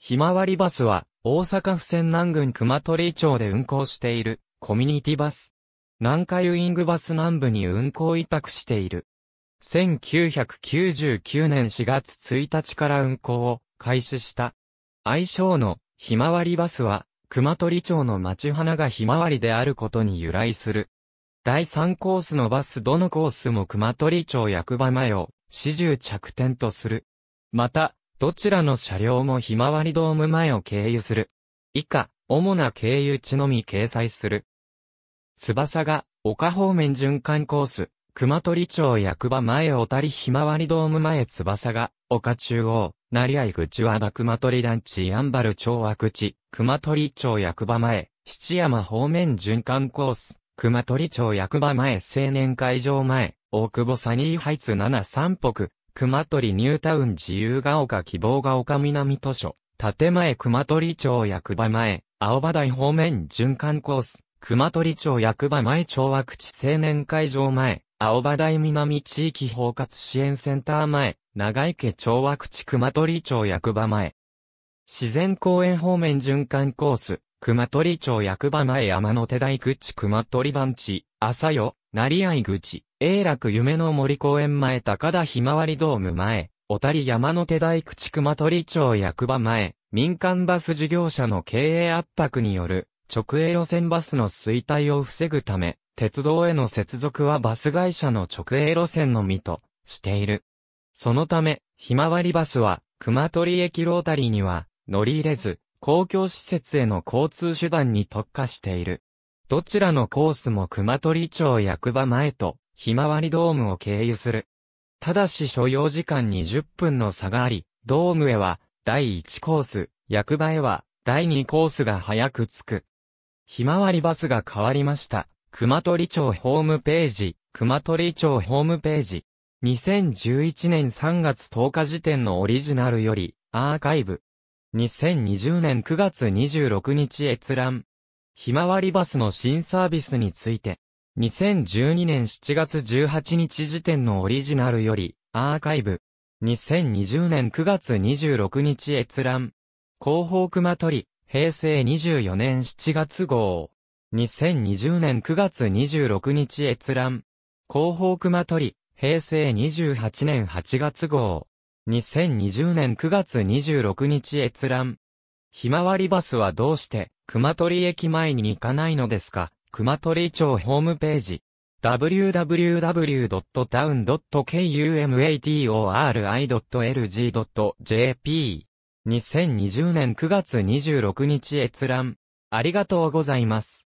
ひまわりバスは、大阪府仙南郡熊取町で運行している、コミュニティバス。南海ウイングバス南部に運行委託している。1999年4月1日から運行を開始した。愛称のひまわりバスは、熊取町の町花がひまわりであることに由来する。第3コースのバスどのコースも熊取町役場前を始終着点とする。また、どちらの車両もひまわりドーム前を経由する。以下、主な経由地のみ掲載する。翼が、岡方面循環コース、熊取町役場前小谷ひまわりドーム前翼が、岡中央、成合口和田熊取団地やんばる町和口、熊取町役場前、七山方面循環コース、熊取町役場前青年会場前、大久保サニーハイツ73北、熊取ニュータウン自由が丘希望が丘南図書、建前熊取町役場前、青葉台方面循環コース、熊取町役場前町和口青年会場前、青葉台南地域包括支援センター前、長池町和口熊取町役場前。自然公園方面循環コース、熊取町役場前山手台口熊取番地、朝よ、成合口、永楽夢の森公園前高田ひまわりドーム前、小谷山手大工地熊取町役場前、民間バス事業者の経営圧迫による直営路線バスの衰退を防ぐため、鉄道への接続はバス会社の直営路線のみとしている。そのため、ひまわりバスは、熊取駅ロータリーには乗り入れず、公共施設への交通手段に特化している。どちらのコースも熊取町役場前とひまわりドームを経由する。ただし所要時間20分の差があり、ドームへは第1コース、役場へは第2コースが早く着く。ひまわりバスが変わりました。熊取町ホームページ、熊取町ホームページ。2011年3月10日時点のオリジナルより、アーカイブ。2020年9月26日閲覧。ひまわりバスの新サービスについて。2012年7月18日時点のオリジナルより、アーカイブ。2020年9月26日閲覧。広報熊取、平成24年7月号。2020年9月26日閲覧。広報熊取、平成28年8月号。2020年9月26日閲覧。ひまわりバスはどうして、熊取駅前に行かないのですか熊取町ホームページ www.town.kumatori.lg.jp 2020年9月26日閲覧ありがとうございます。